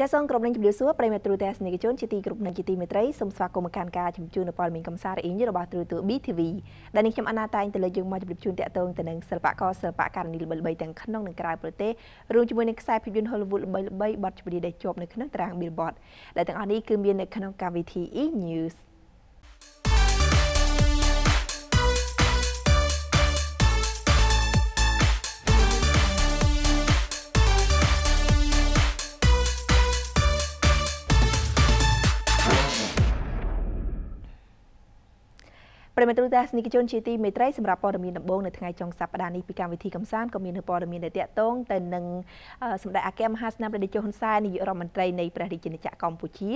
ចាសសូមក្រុមលេងជម្រាបសួរប្រិមត្តទ្រូទស្សនិកជនជាទីគោរពនិងជាទីមេត្រីសូមស្វាគមន៍មកកាន់ការជំជួននៅព័ត៌មានកំសាន្តអ៊ីងរបស់ទ្រូទូ BTV ដែលនេះខ្ញុំអណាតែងទៅលើយើងមកជម្រាបជូនតាក់ទងទៅនឹងសិល្បករសិល្បករនីល្បីៗទាំងក្នុងនិងក្រៅប្រទេសរួមជាមួយនឹងខ្សែភាពយន្ត Hollywood ល្បីៗបទចម្រៀងដែលជាប់នៅក្នុងតារាង Billboard ដែលទាំងអស់នេះគឺមាននៅក្នុងកម្មវិធី E News ប្រិមត្តទស្សនិកជនជាទីមេត្រីសម្រាប់ព័ត៌មានដំបូងនៅថ្ងៃចុងសប្តាហ៍នេះពីកម្មវិធីកំសាន្តក៏មាននៅព័ត៌មានដែលតាក់ទងទៅនឹងសម្ដេចអគ្គមហាសេនាបតីហ៊ុនសែននាយករដ្ឋមន្ត្រីនៃព្រះរាជាណាចក្រកម្ពុជា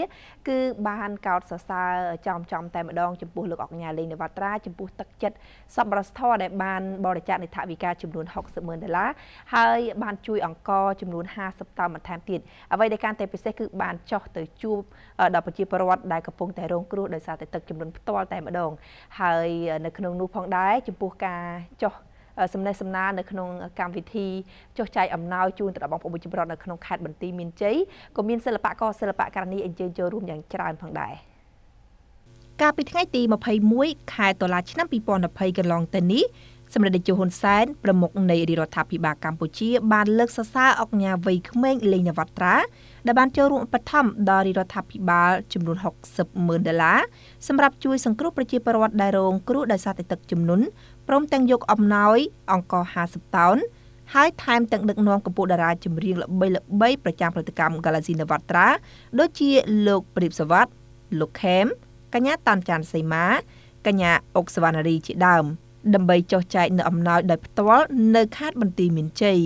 គឺបានកោតសរសើរចំចំតែម្ដងចំពោះលោកអង្គាលេងនវត្រាចំពោះទឹកចិត្តសប្បុរសធម៌ដែលបានបរិច្ចាគនៃថវិកាចំនួន60ម៉ឺនដុល្លារហើយបានជួយអង្គចំនួន50តោនបន្ថែមទៀតអ្វីដែលកាន់តែពិសេសគឺបានចោះទៅជួបដល់ប្រជាពលរដ្ឋដែលកំពុងតែរងគ្រោះដោយសារតែទឹកចំនួនផ្ទាល់តែម្ដងហើយហើយនៅក្នុងនោះផងដែរចំពោះការចោះសំណេះសំណាលនៅក្នុងកម្មវិធីចុះចែកអំណោយជូនទៅដល់បងប្អូនប្រជាពលរដ្ឋនៅក្នុងខេត្តបន្ទាយមានជ័យក៏មានសិល្បករសិល្បករនីអញ្ជើញចូលរួមយ៉ាងច្រើនផងដែរកាលពីថ្ងៃទី21ខែតុលាឆ្នាំ2020កន្លងទៅនេះសម្ដេចតេជោហ៊ុនសែនប្រមុខនៃរដ្ឋាភិបាលកម្ពុជាបានលើកសរសើរអង្គការវ័យក្មេងលេងនវត្ត្រាដែលបានចូលរួមបឋមដល់រដ្ឋាភិបាលចំនួន60ម៉ឺនដុល្លារសម្រាប់ជួយសង្គ្រោះប្រជាពលរដ្ឋដែលរង គ្រោះដោយសារទឹកជំនន់ព្រមទាំងយកអំណោយអង្គរ50តោនហើយថែមទាំងដឹកនាំកម្ពុជាតារាចម្រៀងល្បីល្បីប្រចាំព្រឹត្តិកម្ម Galaxy Navatra ដូចជាលោកព្រាបសវັດលោកខេមកញ្ញាតាន់ចាន់សីមា កញ្ញាអុកសវណ្ណារីជាដើម។ដើម្បីចុះចែកនៅអំណោយដោយផ្ទាល់នៅខេត្តបន្ទាយមានជ័យ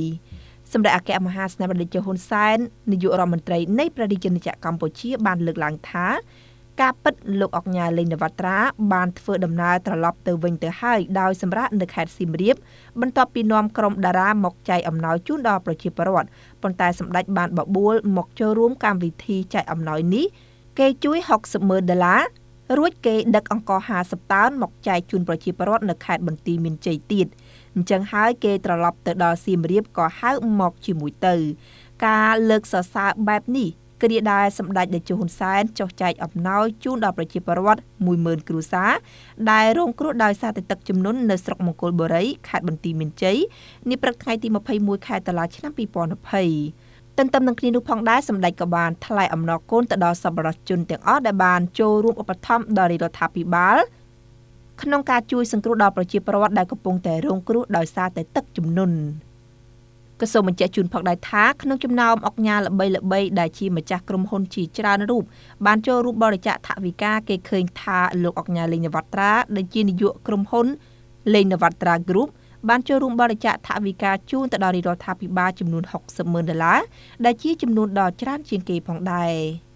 សម្ដេចអគ្គមហាសេនាបតីហ៊ុនសែននាយករដ្ឋមន្ត្រីនៃព្រះរាជាណាចក្រកម្ពុជា បានលើកឡើងថាការពិតលោកអកញ៉ាលេងនវត្រាបានធ្វើដំណើរត្រឡប់ទៅវិញទៅហើយដោយសម្រាប់នៅខេត្តសៀមរាបបន្ទាប់ពីនាំក្រុមតារាមកចែកអំណោយជូនដល់ប្រជាពលរដ្ឋប៉ុន្តែសម្ដេចបានបបួលមកចូលរួមកម្មវិធីចែកអំណោយនេះគេជួយ60,000ដុល្លាររួចគេដឹកអង្ករ50តោនមកចែកជូនប្រជាពលរដ្ឋនៅខេត្តបន្ទាយមានជ័យទៀតអញ្ចឹងហើយគេត្រឡប់ទៅដល់សៀមរាបក៏ហៅមក ជាមួយទៅ ការលើកសរសើរបែបនេះគ្រាដែលសម្ដេចតេជោហ៊ុនសែនចុះចែកអំណោយជូនដល់ប្រជាពលរដ្ឋ10000គ្រួសារដែលរងគ្រោះដោយសារទឹកជំនន់នៅស្រុកមង្គលបុរីខេត្តបន្ទាយមានជ័យនាព្រឹកថ្ងៃទី21ខែតុលាឆ្នាំ2020ទន្ទឹមនឹងគ្នានោះផងដែរសម្ដេចក៏បានថ្លែងអំណរគុណទៅដល់សប្បុរសជនទាំងអស់ដែលបានចូលរួមឧបត្ថម្ភដល់រាជរដ្ឋាភិបាល ក្នុងការជួយសង្គ្រោះដល់ប្រជាពលរដ្ឋដែលកំពុងតែរងគ្រោះដោយសារតែទឹកជំនន់ក៏សូមបញ្ជាក់ជូនផងដែរថាក្នុងចំណោមអង្គការល្បីល្បីដែលជាម្ចាស់ក្រុមហ៊ុនជាច្រើនរូបបានចូលរួមបរិច្ចាគថវិកាគេឃើញថាលោកអង្គការលេងនវត្រាដែលជានាយកក្រុមហ៊ុនលេងនវត្រា Group បានចូលរួមបរិច្ចាគថវិកាជូនទៅដល់រដ្ឋាភិបាលចំនួន60ម៉ឺនដុល្លារដែលជាចំនួនដ៏ច្រើនជាងគេផងដែរ។